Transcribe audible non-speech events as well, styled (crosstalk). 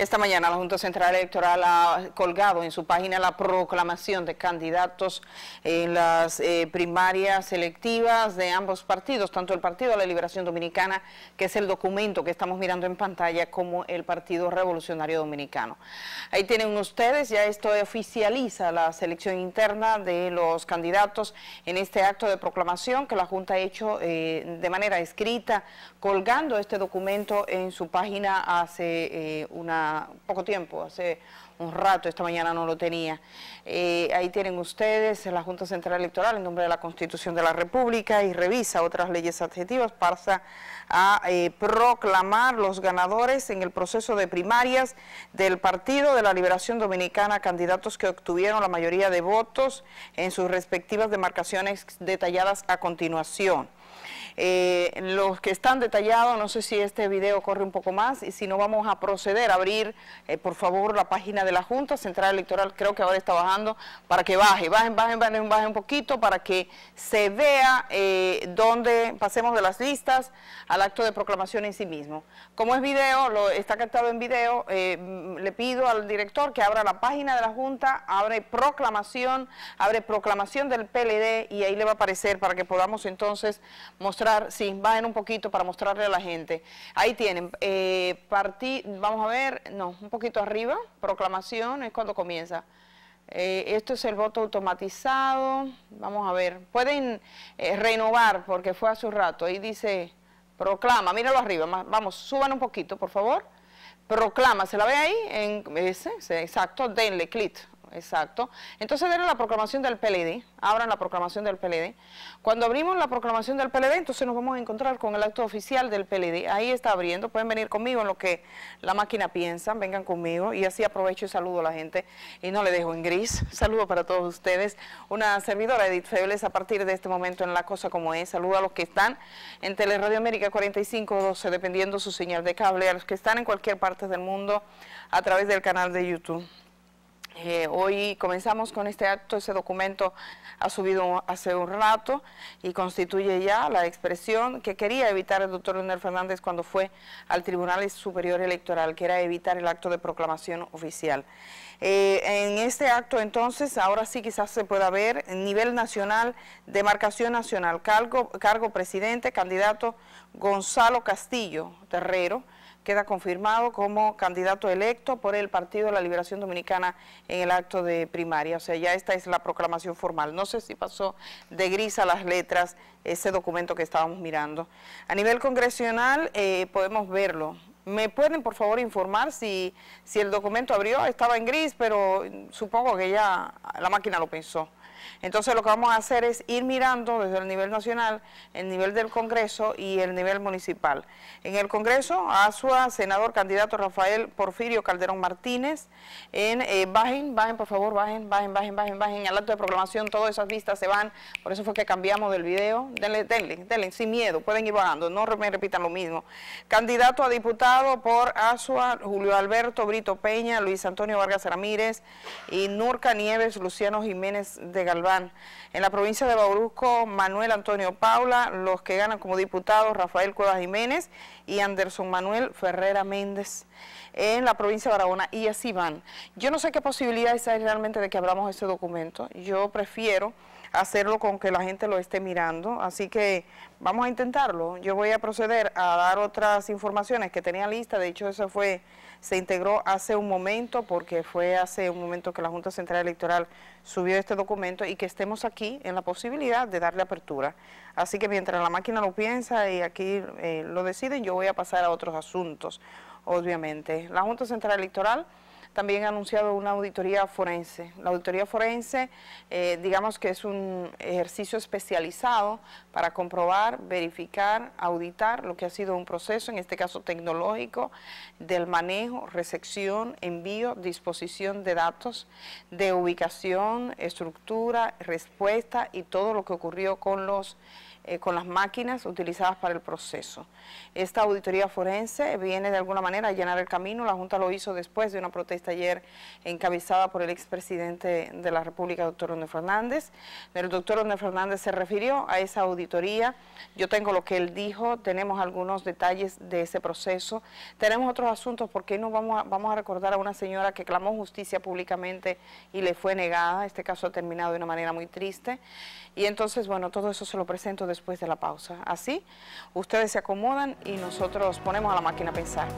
Esta mañana la Junta Central Electoral ha colgado en su página la proclamación de candidatos en las eh, primarias selectivas de ambos partidos, tanto el Partido de la Liberación Dominicana, que es el documento que estamos mirando en pantalla, como el Partido Revolucionario Dominicano. Ahí tienen ustedes, ya esto oficializa la selección interna de los candidatos en este acto de proclamación que la Junta ha hecho eh, de manera escrita, colgando este documento en su página hace eh, una poco tiempo, hace un rato, esta mañana no lo tenía. Eh, ahí tienen ustedes la Junta Central Electoral en nombre de la Constitución de la República y revisa otras leyes adjetivas, pasa a eh, proclamar los ganadores en el proceso de primarias del Partido de la Liberación Dominicana, candidatos que obtuvieron la mayoría de votos en sus respectivas demarcaciones detalladas a continuación. Eh, los que están detallados, no sé si este video corre un poco más, y si no vamos a proceder a abrir, eh, por favor, la página de la Junta Central Electoral, creo que ahora está bajando, para que baje, bajen, bajen, bajen, un poquito, para que se vea eh, dónde pasemos de las listas al acto de proclamación en sí mismo. Como es video, lo, está captado en video, mm, le pido al director que abra la página de la Junta, abre proclamación, abre proclamación del PLD, y ahí le va a aparecer para que podamos entonces mostrar sí, bajen un poquito para mostrarle a la gente. Ahí tienen, eh, vamos a ver, no, un poquito arriba, proclamación, es cuando comienza. Eh, esto es el voto automatizado, vamos a ver, pueden eh, renovar porque fue hace un rato, ahí dice proclama, míralo arriba, vamos, suban un poquito, por favor. Proclama, ¿se la ve ahí? En ese, exacto, denle clic, exacto. Entonces era la proclamación del PLD, abran la proclamación del PLD. Cuando abrimos la proclamación del PLD, entonces nos vamos a encontrar con el acto oficial del PLD. Ahí está abriendo, pueden venir conmigo en lo que la máquina piensa, vengan conmigo y así aprovecho y saludo a la gente y no le dejo en gris. (laughs) Saludo para todos ustedes. Una servidora Edith Febles a partir de este momento en La Cosa Como Es. Saludo a los que están en Teleradio América 4512, dependiendo su señal de cable, a los que están en cualquier parte del mundo a través del canal de YouTube. Eh, hoy comenzamos con este acto, ese documento ha subido hace un rato y constituye ya la expresión que quería evitar el doctor Leonel Fernández cuando fue al Tribunal Superior Electoral, que era evitar el acto de proclamación oficial. Eh, en este acto entonces, ahora sí quizás se pueda ver, nivel nacional, demarcación nacional, cargo presidente, candidato Gonzalo Castillo Terrero, queda confirmado como candidato electo por el Partido de la Liberación Dominicana en el acto de primaria. O sea, ya esta es la proclamación formal. No sé si pasó de gris a las letras ese documento que estábamos mirando. A nivel congresional eh, podemos verlo. ¿Me pueden, por favor, informar si, si el documento abrió? Estaba en gris, pero supongo que ya la máquina lo pensó. Entonces lo que vamos a hacer es ir mirando desde el nivel nacional, el nivel del Congreso y el nivel municipal. En el Congreso, ASUA, senador candidato Rafael Porfirio Calderón Martínez, en eh, bajen, bajen por favor, bajen, bajen, bajen, bajen, bajen, al acto de programación, todas esas vistas se van, por eso fue que cambiamos del video, denle, denle, denle, sin miedo, pueden ir bajando, no me repitan lo mismo. Candidato a diputado por ASUA, Julio Alberto Brito Peña, Luis Antonio Vargas Ramírez y Nurca Nieves, Luciano Jiménez de en la provincia de Bauruco, Manuel Antonio Paula, los que ganan como diputados Rafael Cuevas Jiménez y Anderson Manuel Ferrera Méndez en la provincia de Barahona y así van. Yo no sé qué posibilidades hay realmente de que abramos este documento. Yo prefiero hacerlo con que la gente lo esté mirando, así que vamos a intentarlo. Yo voy a proceder a dar otras informaciones que tenía lista, de hecho eso fue, se integró hace un momento, porque fue hace un momento que la Junta Central Electoral subió este documento y que estemos aquí en la posibilidad de darle apertura. Así que mientras la máquina lo piensa y aquí eh, lo deciden, yo voy a pasar a otros asuntos obviamente. La Junta Central Electoral también ha anunciado una auditoría forense. La auditoría forense, eh, digamos que es un ejercicio especializado para comprobar, verificar, auditar lo que ha sido un proceso, en este caso tecnológico, del manejo, recepción, envío, disposición de datos, de ubicación, estructura, respuesta y todo lo que ocurrió con los eh, con las máquinas utilizadas para el proceso. Esta auditoría forense viene de alguna manera a llenar el camino. La Junta lo hizo después de una protesta ayer encabezada por el expresidente de la República, doctor Ronde Fernández. El doctor Ronde Fernández se refirió a esa auditoría. Yo tengo lo que él dijo, tenemos algunos detalles de ese proceso. Tenemos otros asuntos porque no vamos vamos a recordar a una señora que clamó justicia públicamente y le fue negada. Este caso ha terminado de una manera muy triste. Y entonces, bueno, todo eso se lo presento después de la pausa. Así, ustedes se acomodan y nosotros ponemos a la máquina a pensar.